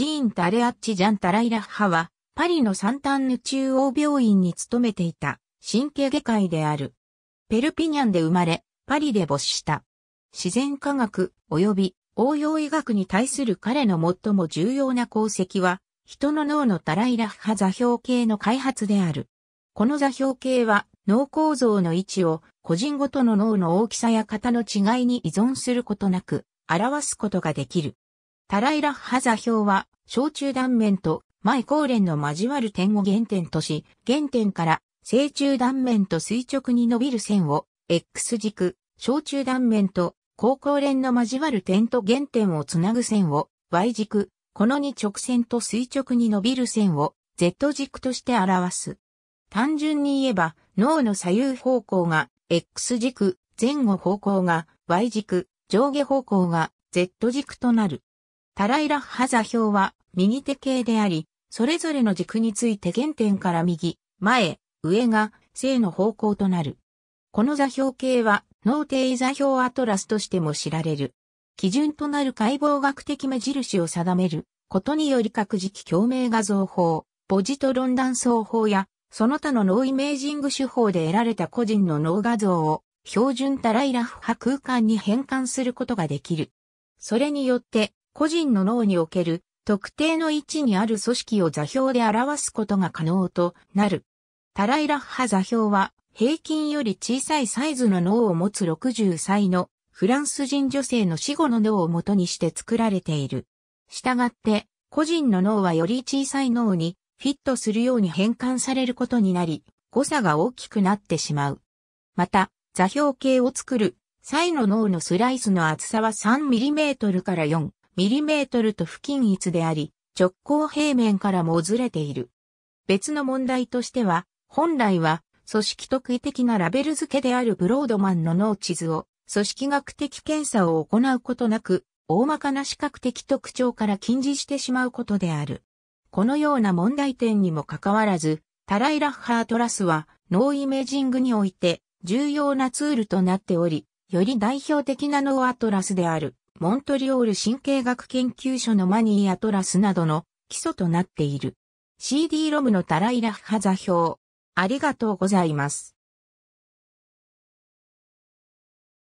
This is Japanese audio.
ジーン・タレアッチ・ジャン・タライラッハは、パリのサンタンヌ中央病院に勤めていた、神経外科医である。ペルピニャンで生まれ、パリで没した。自然科学及び応用医学に対する彼の最も重要な功績は、人の脳のタライラッハ座標系の開発である。この座標系は、脳構造の位置を個人ごとの脳の大きさや型の違いに依存することなく、表すことができる。タライラッハ座標は、小中断面と前後連の交わる点を原点とし、原点から正中断面と垂直に伸びる線を X 軸、小中断面と高校連の交わる点と原点をつなぐ線を Y 軸、この2直線と垂直に伸びる線を Z 軸として表す。単純に言えば脳の左右方向が X 軸、前後方向が Y 軸、上下方向が Z 軸となる。タライラッハ座標は右手系であり、それぞれの軸について原点から右、前、上が正の方向となる。この座標系は脳定位座標アトラスとしても知られる。基準となる解剖学的目印を定めることにより各時期共鳴画像法、ポジトロン断層法やその他の脳イメージング手法で得られた個人の脳画像を標準タライラフ派空間に変換することができる。それによって個人の脳における特定の位置にある組織を座標で表すことが可能となる。タライラッハ座標は平均より小さいサイズの脳を持つ60歳のフランス人女性の死後の脳を元にして作られている。従って、個人の脳はより小さい脳にフィットするように変換されることになり、誤差が大きくなってしまう。また、座標系を作る際の脳のスライスの厚さは 3mm から 4mm ミリメートルと不均一であり、直行平面からもずれている。別の問題としては、本来は、組織特異的なラベル付けであるブロードマンの脳地図を、組織学的検査を行うことなく、大まかな視覚的特徴から禁じしてしまうことである。このような問題点にもかかわらず、タライ・ラッハートラスは、脳イメージングにおいて、重要なツールとなっており、より代表的な脳アトラスである。モントリオール神経学研究所のマニー・アトラスなどの基礎となっている。CD ロムのタライラフハ座標。ありがとうございます。